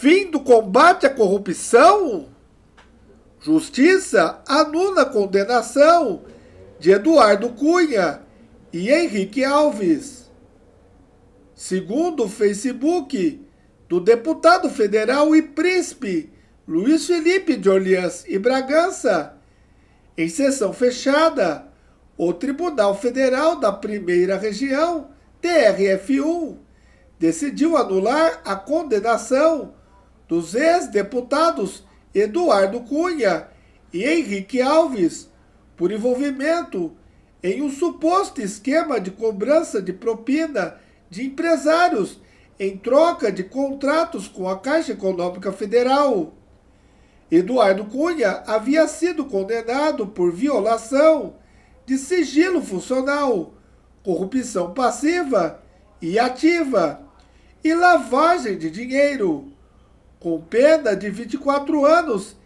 Fim do combate à corrupção? Justiça anula a condenação de Eduardo Cunha e Henrique Alves. Segundo o Facebook do deputado federal e príncipe Luiz Felipe de Orleans e Bragança, em sessão fechada, o Tribunal Federal da Primeira Região, TRF1, decidiu anular a condenação dos ex-deputados Eduardo Cunha e Henrique Alves por envolvimento em um suposto esquema de cobrança de propina de empresários em troca de contratos com a Caixa Econômica Federal. Eduardo Cunha havia sido condenado por violação de sigilo funcional, corrupção passiva e ativa e lavagem de dinheiro com pena de 24 anos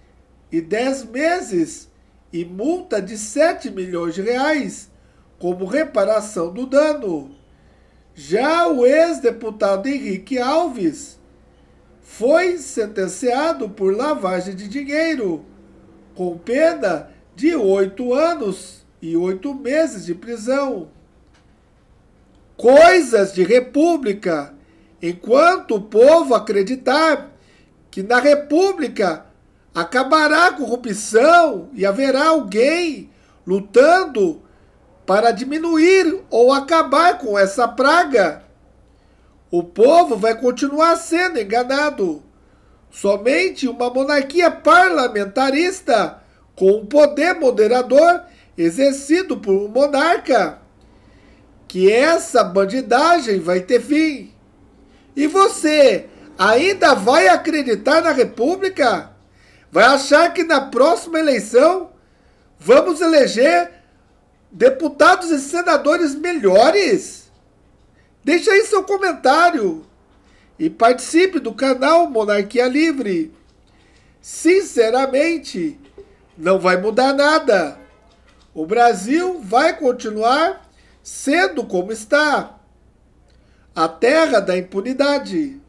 e 10 meses e multa de 7 milhões de reais como reparação do dano. Já o ex-deputado Henrique Alves foi sentenciado por lavagem de dinheiro, com pena de oito anos e oito meses de prisão. Coisas de república, enquanto o povo acreditar que na República acabará a corrupção e haverá alguém lutando para diminuir ou acabar com essa praga. O povo vai continuar sendo enganado. Somente uma monarquia parlamentarista com um poder moderador exercido por um monarca que essa bandidagem vai ter fim. E você ainda vai acreditar na República? Vai achar que na próxima eleição vamos eleger deputados e senadores melhores? Deixe aí seu comentário e participe do canal Monarquia Livre. Sinceramente, não vai mudar nada. O Brasil vai continuar sendo como está a terra da impunidade.